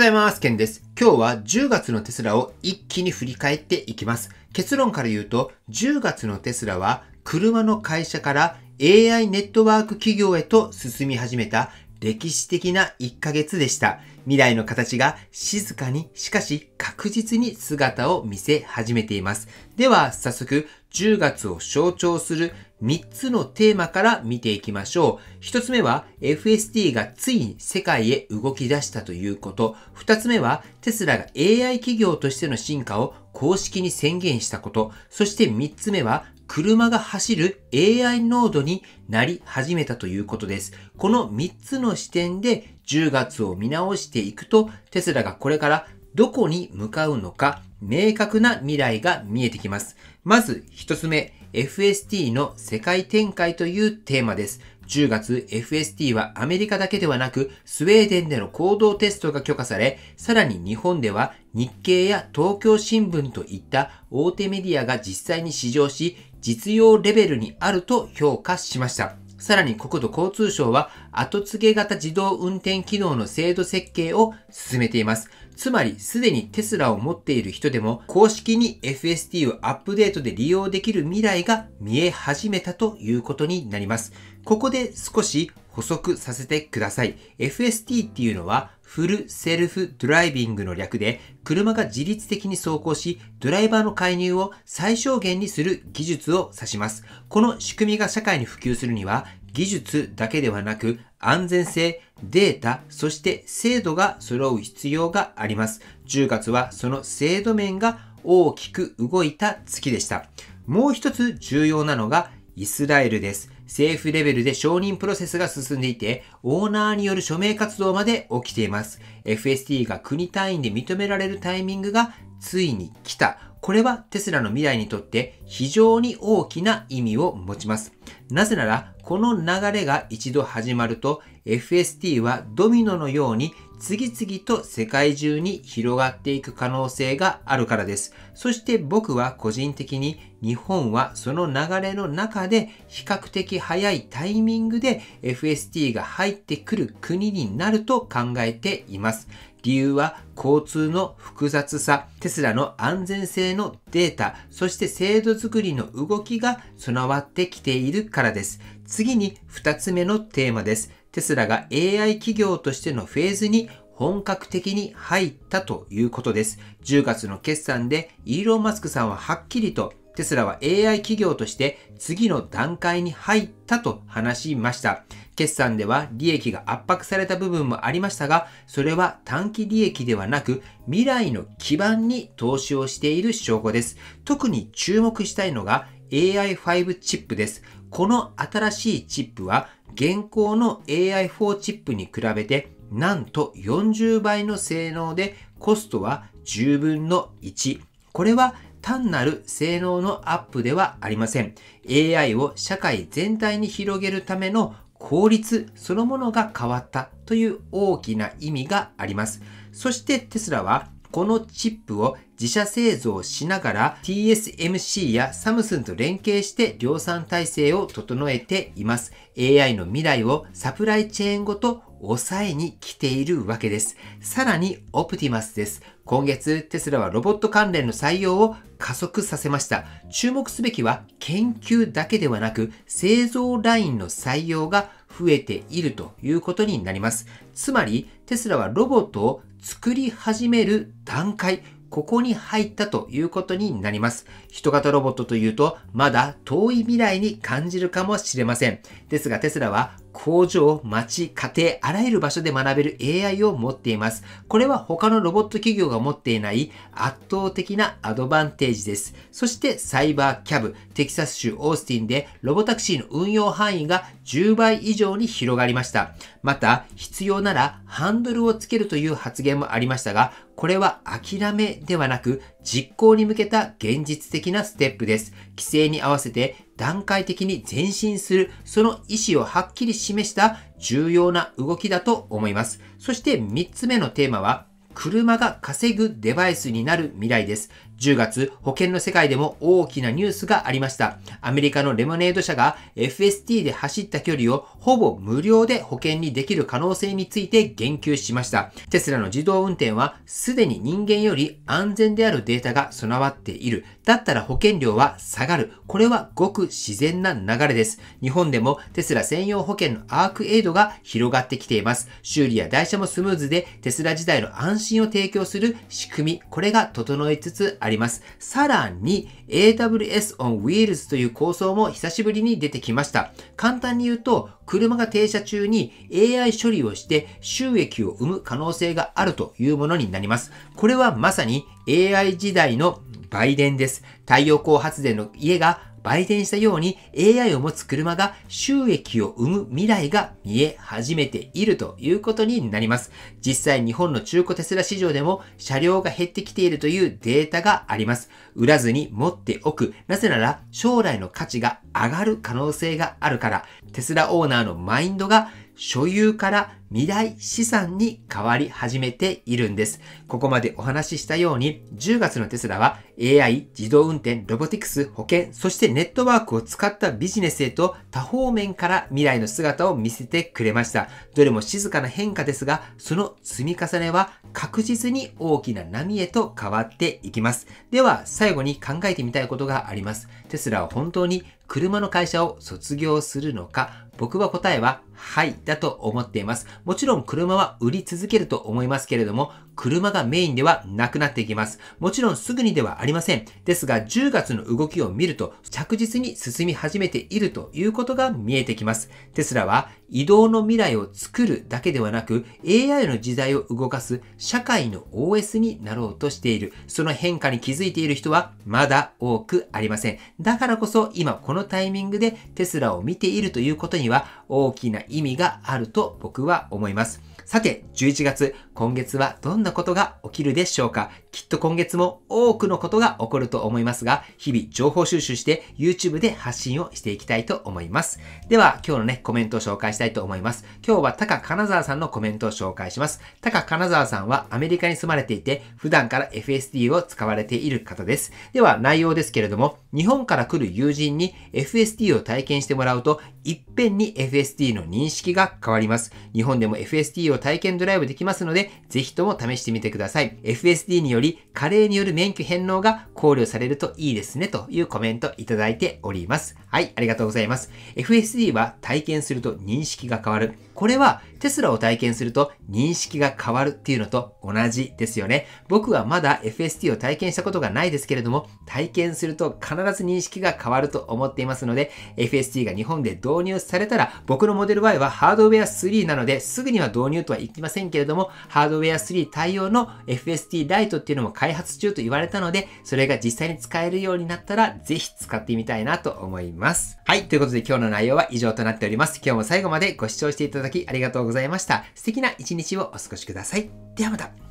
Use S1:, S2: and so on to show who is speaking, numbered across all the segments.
S1: ございます。ケンです。今日は10月のテスラを一気に振り返っていきます。結論から言うと、10月のテスラは車の会社から AI ネットワーク企業へと進み始めた歴史的な1ヶ月でした。未来の形が静かに、しかし確実に姿を見せ始めています。では、早速、10月を象徴する3つのテーマから見ていきましょう。1つ目は FST がついに世界へ動き出したということ。2つ目はテスラが AI 企業としての進化を公式に宣言したこと。そして3つ目は車が走る AI 濃度になり始めたということです。この3つの視点で10月を見直していくとテスラがこれからどこに向かうのか明確な未来が見えてきます。まず一つ目、FST の世界展開というテーマです。10月 FST はアメリカだけではなくスウェーデンでの行動テストが許可され、さらに日本では日経や東京新聞といった大手メディアが実際に試乗し、実用レベルにあると評価しました。さらに国土交通省は後継型自動運転機能の制度設計を進めています。つまりすでにテスラを持っている人でも公式に FST をアップデートで利用できる未来が見え始めたということになります。ここで少し補足させてください。FST っていうのはフルセルフドライビングの略で、車が自律的に走行し、ドライバーの介入を最小限にする技術を指します。この仕組みが社会に普及するには、技術だけではなく、安全性、データ、そして制度が揃う必要があります。10月はその制度面が大きく動いた月でした。もう一つ重要なのがイスラエルです。政府レベルで承認プロセスが進んでいて、オーナーによる署名活動まで起きています。FST が国単位で認められるタイミングがついに来た。これはテスラの未来にとって非常に大きな意味を持ちます。なぜなら、この流れが一度始まると、FST はドミノのように次々と世界中に広がっていく可能性があるからです。そして僕は個人的に日本はその流れの中で比較的早いタイミングで FST が入ってくる国になると考えています。理由は交通の複雑さ、テスラの安全性のデータ、そして制度づくりの動きが備わってきているからです。次に2つ目のテーマです。テスラが AI 企業としてのフェーズに本格的に入ったということです。10月の決算でイーロン・マスクさんははっきりとテスラは AI 企業として次の段階に入ったと話しました。決算では利益が圧迫された部分もありましたが、それは短期利益ではなく未来の基盤に投資をしている証拠です。特に注目したいのが AI5 チップです。この新しいチップは現行の AI4 チップに比べてなんと40倍の性能でコストは10分の1。これは単なる性能のアップではありません。AI を社会全体に広げるための効率そのものが変わったという大きな意味があります。そしてテスラはこのチップを自社製造しながら TSMC やサムスンと連携して量産体制を整えています。AI の未来をサプライチェーンごと抑えに来ているわけです。さらにオプティマスです。今月テスラはロボット関連の採用を加速させました。注目すべきは研究だけではなく製造ラインの採用が増えているということになります。つまりテスラはロボットを作り始める段階、ここに入ったということになります。人型ロボットというと、まだ遠い未来に感じるかもしれません。ですがテスラは工場、町、家庭、あらゆる場所で学べる AI を持っています。これは他のロボット企業が持っていない圧倒的なアドバンテージです。そしてサイバーキャブ、テキサス州オースティンでロボタクシーの運用範囲が10倍以上に広がりました。また、必要ならハンドルをつけるという発言もありましたが、これは諦めではなく実行に向けた現実的なステップです。規制に合わせて段階的に前進する、その意思をはっきり示した重要な動きだと思います。そして3つ目のテーマは、車が稼ぐデバイスになる未来です。10月、保険の世界でも大きなニュースがありました。アメリカのレモネード社が FST で走った距離をほぼ無料で保険にできる可能性について言及しました。テスラの自動運転はすでに人間より安全であるデータが備わっている。だったら保険料は下がる。これはごく自然な流れです。日本でもテスラ専用保険のアークエイドが広がってきています。修理や台車もスムーズでテスラ自体の安心を提供する仕組み、これが整えつつあります。さらに AWS on Wheels という構想も久しぶりに出てきました。簡単に言うと、車が停車中に AI 処理をして収益を生む可能性があるというものになります。これはまさに AI 時代の売電です。太陽光発電の家が売電したように AI を持つ車が収益を生む未来が見え始めているということになります。実際日本の中古テスラ市場でも車両が減ってきているというデータがあります。売らずに持っておく。なぜなら将来の価値が上がる可能性があるから、テスラオーナーのマインドが所有から未来資産に変わり始めているんです。ここまでお話ししたように、10月のテスラは AI、自動運転、ロボティクス、保険、そしてネットワークを使ったビジネスへと多方面から未来の姿を見せてくれました。どれも静かな変化ですが、その積み重ねは確実に大きな波へと変わっていきます。では、最後に考えてみたいことがあります。テスラは本当に車の会社を卒業するのか、僕は答えははいだと思っています。もちろん車は売り続けると思いますけれども、車がメインではなくなっていきます。もちろんすぐにではありません。ですが、10月の動きを見ると着実に進み始めているということが見えてきます。テスラは移動の未来を作るだけではなく、AI の時代を動かす社会の OS になろうとしている。その変化に気づいている人はまだ多くありません。だからこそ今このタイミングでテスラを見ているということにには大きな意味があると僕は思います。さて、11月、今月はどんなことが起きるでしょうかきっと今月も多くのことが起こると思いますが、日々情報収集して YouTube で発信をしていきたいと思います。では、今日のね、コメントを紹介したいと思います。今日は高金沢さんのコメントを紹介します。高金沢さんはアメリカに住まれていて、普段から FSD を使われている方です。では、内容ですけれども、日本から来る友人に FSD を体験してもらうと、いっぺんに FSD の認識が変わります。日本でも FSD を体験ドライブできますので、ぜひとも試してみてください。FSD によより、加齢による免許返納が考慮されるといいですねというコメントいただいております。はい、ありがとうございます。FSD は体験すると認識が変わる。これはテスラを体験すると認識が変わるっていうのと同じですよね。僕はまだ FST を体験したことがないですけれども、体験すると必ず認識が変わると思っていますので、FST が日本で導入されたら、僕のモデル Y はハードウェア3なので、すぐには導入とはいきませんけれども、ハードウェア3対応の FST ライトっていうのも開発中と言われたので、それが実際に使えるようになったら、ぜひ使ってみたいなと思います。はい、ということで今日の内容は以上となっております。今日も最後までご視聴していただきだきありがとうございました。素敵な一日をお過ごしください。ではまた。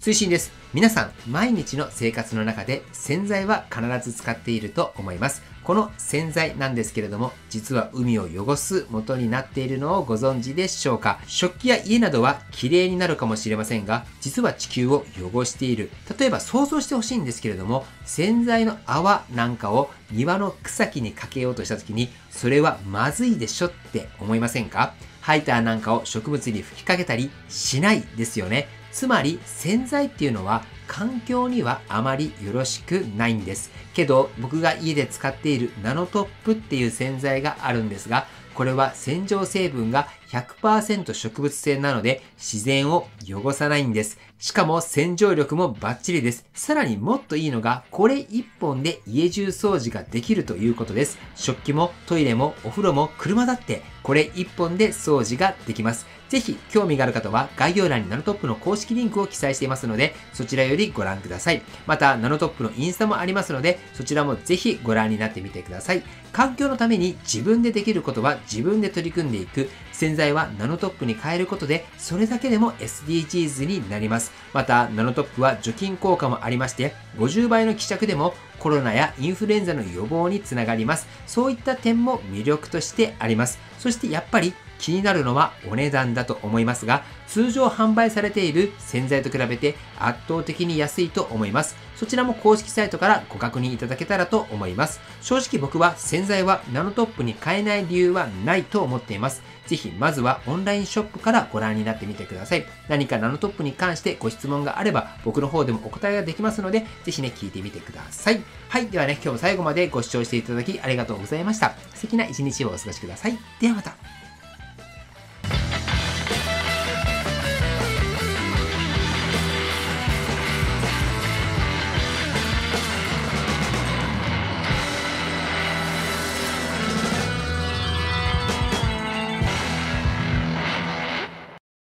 S1: 推進です。皆さん、毎日の生活の中で洗剤は必ず使っていると思います。この洗剤なんですけれども、実は海を汚す元になっているのをご存知でしょうか食器や家などは綺麗になるかもしれませんが、実は地球を汚している。例えば想像してほしいんですけれども、洗剤の泡なんかを庭の草木にかけようとした時に、それはまずいでしょって思いませんかハイターなんかを植物に吹きかけたりしないですよね。つまり洗剤っていうのは環境にはあまりよろしくないんですけど僕が家で使っているナノトップっていう洗剤があるんですがこれは洗浄成分が100%植物性なので自然を汚さないんです。しかも洗浄力もバッチリです。さらにもっといいのが、これ1本で家中掃除ができるということです。食器もトイレもお風呂も車だって、これ1本で掃除ができます。ぜひ興味がある方は概要欄にナノトップの公式リンクを記載していますので、そちらよりご覧ください。また、ナノトップのインスタもありますので、そちらもぜひご覧になってみてください。環境のために自分でできることは自分で取り組んでいく、材はナノトップに変えることで、それだけでも SDGs になります。また、ナノトップは除菌効果もありまして、50倍の希釈でもコロナやインフルエンザの予防につながります。そういった点も魅力としてあります。そしてやっぱり気になるのはお値段だと思いますが、通常販売されている洗剤と比べて圧倒的に安いと思います。そちらも公式サイトからご確認いただけたらと思います。正直僕は洗剤はナノトップに買えない理由はないと思っています。ぜひまずはオンラインショップからご覧になってみてください。何かナノトップに関してご質問があれば僕の方でもお答えができますので、ぜひね、聞いてみてください。はい。ではね、今日も最後までご視聴していただきありがとうございました。素敵な一日をお過ごしください。ではまた。